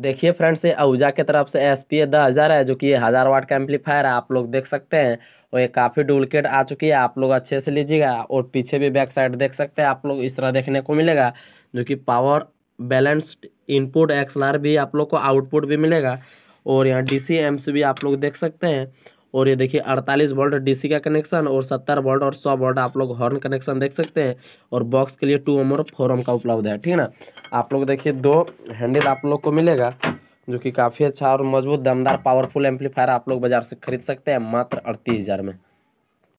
देखिए फ्रेंड्स ये आहूजा के तरफ से एस पी ए दस हज़ार है जो कि ये हज़ार वाट का एम्पलीफायर है आप लोग देख सकते हैं और ये काफ़ी डुप्लिकेट आ चुकी है आप लोग अच्छे से लीजिएगा और पीछे भी बैक साइड देख सकते हैं आप लोग इस तरह देखने को मिलेगा जो कि पावर बैलेंस्ड इनपुट एक्सलर भी आप लोग को आउटपुट भी मिलेगा और यहाँ डी सी एम्स भी आप लोग देख सकते हैं और ये देखिए 48 वोल्ट डीसी का कनेक्शन और 70 वोल्ट और 100 वोल्ट आप लोग हॉर्न कनेक्शन देख सकते हैं और बॉक्स के लिए टू ओम और फोर ओम का उपलब्ध है ठीक है ना आप लोग देखिए दो हैंडल आप लोग को मिलेगा जो कि काफ़ी अच्छा और मजबूत दमदार पावरफुल एम्पलीफायर आप लोग बाजार से खरीद सकते हैं मात्र अड़तीस हज़ार में